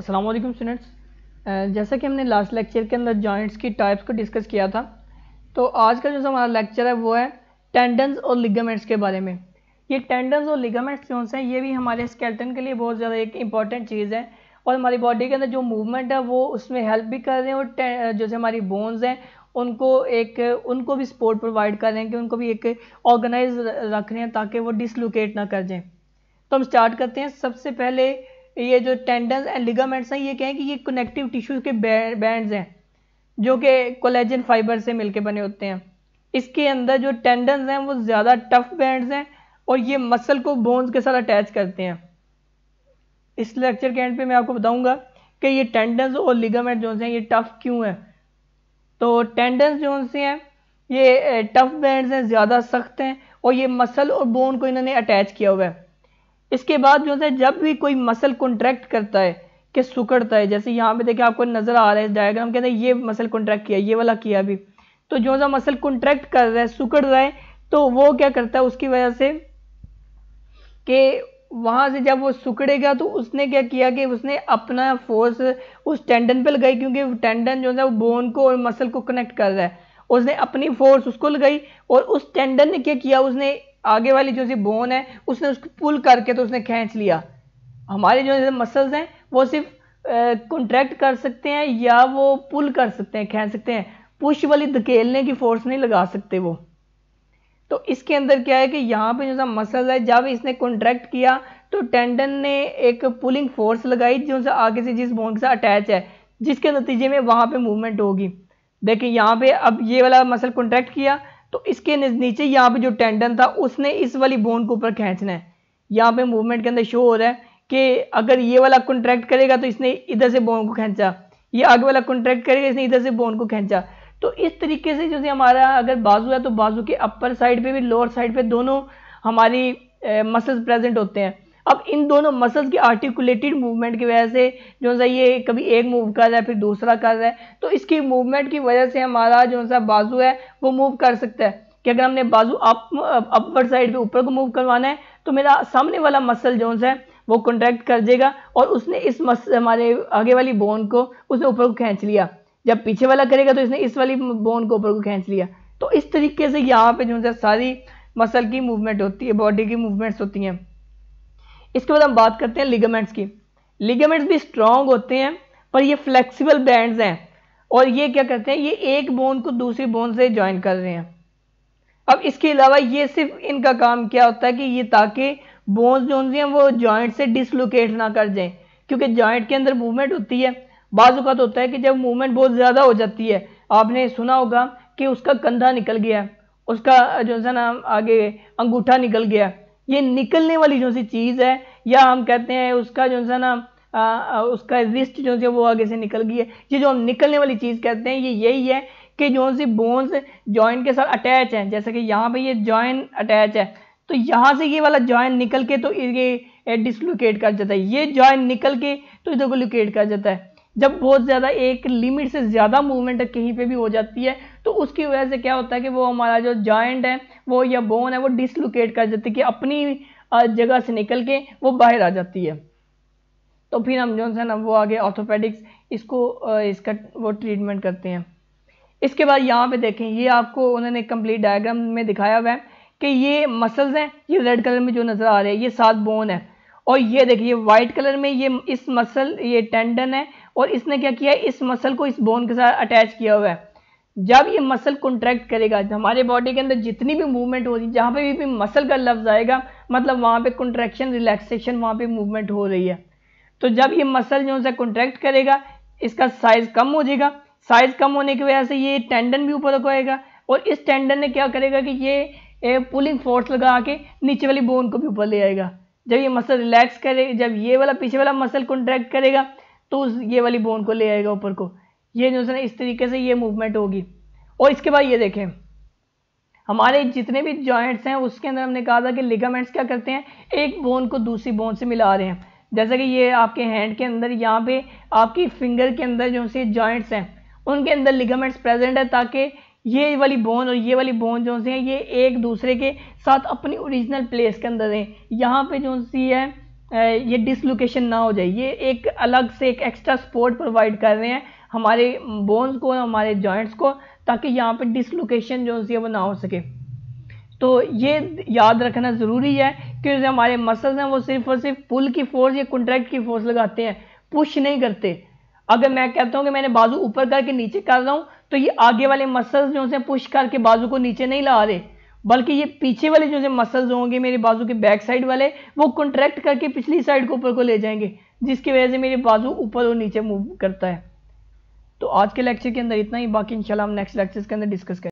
अस्सलाम वालेकुम स्टूडेंट्स जैसा कि हमने लास्ट लेक्चर के अंदर जॉइंट्स की टाइप्स को डिस्कस किया था तो आज का जो हमारा लेक्चर है वो है टेंडन्स और लिगामेंट्स के बारे में ये टेंडन्स और लिगामेंट्स जो हैं ये भी हमारे स्केल्टन के लिए बहुत ज़्यादा एक इंपॉर्टेंट चीज़ है और हमारी बॉडी के अंदर जो मूवमेंट है वो उसमें हेल्प भी कर रहे हैं और जैसे हमारी बोन्स हैं उनको एक उनको भी सपोर्ट प्रोवाइड कर रहे हैं कि उनको भी एक ऑर्गेनाइज रख रहे हैं ताकि वो डिसलोकेट ना कर दें तो हम स्टार्ट करते हैं सबसे पहले ये जो टेंडन एंड लिगामेंट्स हैं ये कहें कि ये कनेक्टिव टिश्यू के बैंड्स हैं जो कि कोलेजन फाइबर से मिलके बने होते हैं इसके अंदर जो टेंडन हैं वो ज़्यादा टफ बैंड्स हैं और ये मसल को बोन्स के साथ अटैच करते हैं इस लेक्चर के एंड पे मैं आपको बताऊंगा कि ये टेंडन और लिगामेंट जो हैं ये टफ क्यों हैं तो टेंडन जो से हैं ये टफ बैंड्स हैं ज़्यादा सख्त हैं और ये मसल और बोन को इन्होंने अटैच किया हुआ है इसके बाद जो है जब भी कोई मसल कॉन्ट्रैक्ट करता है कि सुकड़ता है जैसे यहाँ पे देखिए आपको नज़र आ रहा है डायग्राम कहते हैं ये मसल कॉन्ट्रैक्ट किया ये वाला किया अभी तो जो सा मसल कॉन्ट्रैक्ट कर रहा है सुकड़ रहा है तो वो क्या करता है उसकी वजह से कि वहाँ से जब वो सुकड़ेगा तो उसने क्या किया कि उसने अपना फोर्स उस टेंडन पे लगाई क्योंकि टेंडन जो है वो बोन को और मसल को कनेक्ट कर रहा है उसने अपनी फोर्स उसको लगाई और उस टेंडन ने क्या किया उसने आगे वाली जो सी बोन है उसने उसको पुल करके तो उसने खींच लिया हमारे जो मसल्स हैं वो सिर्फ कंट्रैक्ट कर सकते हैं या वो पुल कर सकते हैं खींच सकते हैं पुश वाली धकेलने की फोर्स नहीं लगा सकते वो तो इसके अंदर क्या है कि यहाँ पे जो सा मसल है जब इसने कॉन्ट्रैक्ट किया तो टेंडन ने एक पुलिंग फोर्स लगाई जो सा आगे से जिस बोन के साथ अटैच है जिसके नतीजे में वहाँ पे मूवमेंट होगी देखिए यहाँ पे अब ये वाला मसल कॉन्ट्रैक्ट किया तो इसके नीचे यहाँ पे जो टेंडन था उसने इस वाली बोन को ऊपर खींचना है यहाँ पे मूवमेंट के अंदर शो हो रहा है कि अगर ये वाला कॉन्ट्रैक्ट करेगा तो इसने इधर से बोन को खींचा ये आगे वाला कॉन्ट्रैक्ट करेगा इसने इधर से बोन को खींचा तो इस तरीके से जैसे हमारा अगर बाजू है तो बाजू के अपर साइड पर भी लोअर साइड पर दोनों हमारी मसल्स प्रेजेंट होते हैं अब इन दोनों मसल्स के आर्टिकुलेटेड मूवमेंट की वजह से जो सा ये कभी एक मूव कर रहा है फिर दूसरा कर रहा है तो इसकी मूवमेंट की वजह से हमारा जो सा बाजू है वो मूव कर सकता है कि अगर हमने बाजू अप अपवर साइड पे ऊपर को मूव करवाना है तो मेरा सामने वाला मसल जो है वो कॉन्ट्रैक्ट कर देगा और उसने इस मस हमारे आगे वाली बोन को उसने ऊपर को खींच लिया जब पीछे वाला करेगा तो इसने इस वाली बोन को ऊपर को खींच लिया तो इस तरीके से यहाँ पे जो है सारी मसल की मूवमेंट होती है बॉडी की मूवमेंट्स होती हैं इसके बाद हम बात करते हैं लिगामेंट्स की लिगामेंट्स भी स्ट्रांग होते हैं पर ये फ्लेक्सिबल बैंड्स हैं और ये क्या करते हैं ये एक बोन को दूसरी बोन से ज्वाइन कर रहे हैं अब इसके अलावा ये सिर्फ इनका काम क्या होता है कि ये ताकि बोन्स जो हैं वो जॉइंट से डिसलोकेट ना कर जाएं क्योंकि जॉइंट के अंदर मूवमेंट होती है बाज़ात होता है कि जब मूवमेंट बहुत ज़्यादा हो जाती है आपने सुना होगा कि उसका कंधा निकल गया उसका जो है ना आगे अंगूठा निकल गया ये निकलने वाली जो सी चीज़ है या हम कहते हैं उसका जो सा ना आ, उसका रिस्ट जो है वो आगे से निकल गई है ये जो हम निकलने वाली चीज़ कहते हैं ये यही है कि जो सी बोन्स जॉइंट के साथ अटैच है जैसे कि यहाँ पे ये जॉइन अटैच है तो यहाँ से ये वाला जॉइन निकल के तो ये डिसलोकेट कर जाता है ये जॉइन निकल के तो इधर को लोकेट कर जाता है जब बहुत ज़्यादा एक लिमिट से ज़्यादा मूवमेंट कहीं पे भी हो जाती है तो उसकी वजह से क्या होता है कि वो हमारा जो जॉइंट है वो या बोन है वो डिसलोकेट कर जाती है कि अपनी जगह से निकल के वो बाहर आ जाती है तो फिर हम जो है ना वो आगे ऑर्थोपेडिक्स इसको इसका वो ट्रीटमेंट करते हैं इसके बाद यहाँ पे देखें ये आपको उन्होंने कंप्लीट डायग्राम में दिखाया हुआ है कि ये मसल्स हैं ये रेड कलर में जो नज़र आ रहे हैं ये सात बोन है और ये देखिए वाइट कलर में ये इस मसल ये टेंडन है और इसने क्या किया है इस मसल को इस बोन के साथ अटैच किया हुआ है जब ये मसल कॉन्ट्रैक्ट करेगा हमारे बॉडी के अंदर जितनी भी मूवमेंट हो रही है जहाँ पे भी, भी मसल का लफ्ज़ आएगा मतलब वहाँ पे कंट्रैक्शन रिलैक्सेशन वहाँ पे मूवमेंट हो रही है तो जब ये मसल जो है कॉन्ट्रैक्ट करेगा इसका साइज़ कम हो जाएगा साइज़ कम होने की वजह से ये टेंडन भी ऊपर रखवाएगा और इस टेंडन ने क्या करेगा कि ये पुलिंग फोर्स लगा के नीचे वाली बोन को भी ऊपर ले आएगा जब ये मसल रिलैक्स करेगा जब ये वाला पीछे वाला मसल कॉन्ट्रैक्ट करेगा तो ये वाली बोन को ले आएगा ऊपर को ये जो है इस तरीके से ये मूवमेंट होगी और इसके बाद ये देखें हमारे जितने भी जॉइंट्स हैं उसके अंदर हमने कहा था कि लिगामेंट्स क्या करते हैं एक बोन को दूसरी बोन से मिला रहे हैं जैसे कि ये आपके हैंड के अंदर यहाँ पे आपकी फिंगर के अंदर जो से जॉइंट्स हैं उनके अंदर लिगामेंट्स प्रेजेंट है ताकि ये वाली बोन और ये वाली बोन जो से है ये एक दूसरे के साथ अपनी ओरिजिनल प्लेस के अंदर रहें यहाँ पे जो सी है ये डिसलोकेशन ना हो जाए ये एक अलग से एक एक्स्ट्रा सपोर्ट प्रोवाइड कर रहे हैं हमारे बोन्स को हमारे जॉइंट्स को ताकि यहाँ पर डिसलोकेशन जो है वो ना हो सके तो ये याद रखना ज़रूरी है कि जो हमारे मसल्स हैं वो सिर्फ और सिर्फ पुल की फोर्स या कंट्रैक्ट की फोर्स लगाते हैं पुश नहीं करते अगर मैं कहता हूँ कि मैंने बाजू ऊपर करके नीचे कर रहा हूँ तो ये आगे वाले मसल्स जो है पुश करके बाजू को नीचे नहीं ला रहे बल्कि ये पीछे वाले जो मसल्स होंगे मेरे बाजू के बैक साइड वाले वो कंट्रैक्ट करके पिछली साइड को ऊपर को ले जाएंगे जिसकी वजह से मेरे बाजू ऊपर और नीचे मूव करता है तो आज के लेक्चर के अंदर इतना ही बाकी इंशाल्लाह हम नेक्स्ट लेक्चर के अंदर डिस्कस करें